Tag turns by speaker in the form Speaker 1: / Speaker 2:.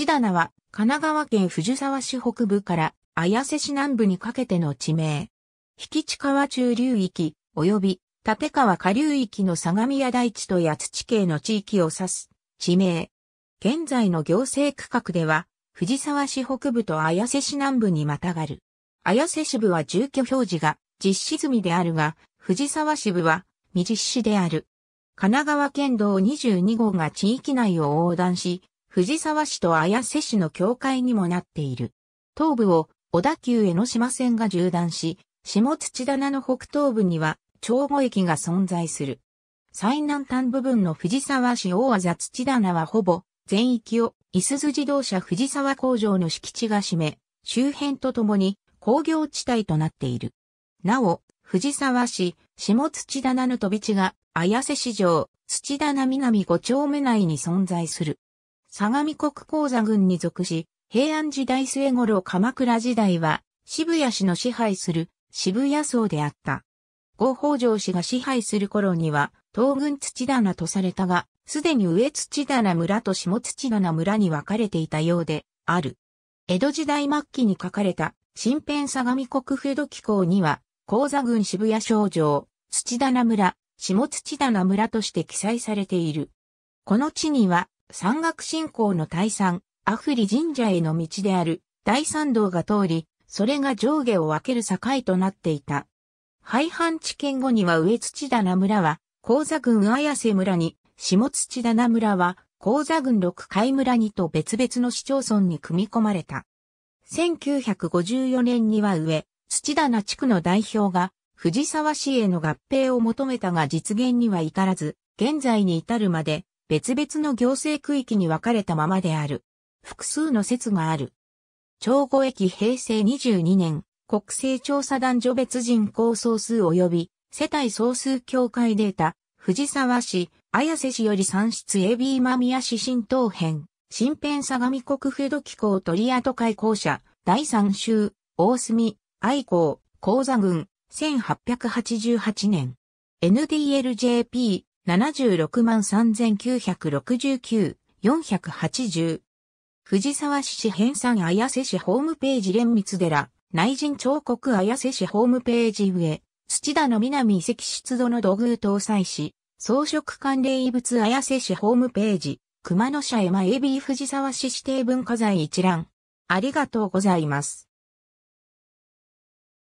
Speaker 1: 千棚は神奈川県藤沢市北部から綾瀬市南部にかけての地名。引地川中流域及び立川下流域の相模屋台地と八土系の地域を指す地名。現在の行政区画では藤沢市北部と綾瀬市南部にまたがる。綾瀬支部は住居表示が実施済みであるが、藤沢支部は未実施である。神奈川県道22号が地域内を横断し、藤沢市と綾瀬市の境界にもなっている。東部を小田急江ノ島線が縦断し、下土棚の北東部には長後駅が存在する。最南端部分の藤沢市大和土棚はほぼ全域をいすゞ自動車藤沢工場の敷地が占め、周辺とともに工業地帯となっている。なお、藤沢市、下土棚の飛び地が、綾瀬市場、土棚南5丁目内に存在する。相模国鉱座郡に属し、平安時代末頃鎌倉時代は渋谷市の支配する渋谷荘であった。五宝城氏が支配する頃には東軍土棚とされたが、すでに上土棚村と下土棚村に分かれていたようである。江戸時代末期に書かれた新編相模国府土記行には、鉱座郡渋谷省城、土棚村、下土棚村として記載されている。この地には山岳信仰の大山、アフリ神社への道である大参道が通り、それが上下を分ける境となっていた。廃藩地県後には上土棚村は、高座郡綾瀬村に、下土棚村は、高座郡六海村にと別々の市町村に組み込まれた。1954年には上、土棚地区の代表が、藤沢市への合併を求めたが実現には至らず、現在に至るまで、別々の行政区域に分かれたままである。複数の説がある。長後駅平成22年、国勢調査団女別人口総数及び世帯総数協会データ、藤沢市、綾瀬市より産出 AB 間宮市新東編、新編相模国府土機構鳥跡開校舎、第3州、大隅、愛校、高座郡、1888年。NDLJP、76万3969、480。藤沢市市編纂綾瀬市ホームページ連密寺、内陣彫刻綾瀬市ホームページ上、土田の南遺跡出土の土偶搭載し、装飾関連遺物綾瀬市ホームページ、熊野社山 AB 藤沢市指定文化財一覧。ありがとうございます。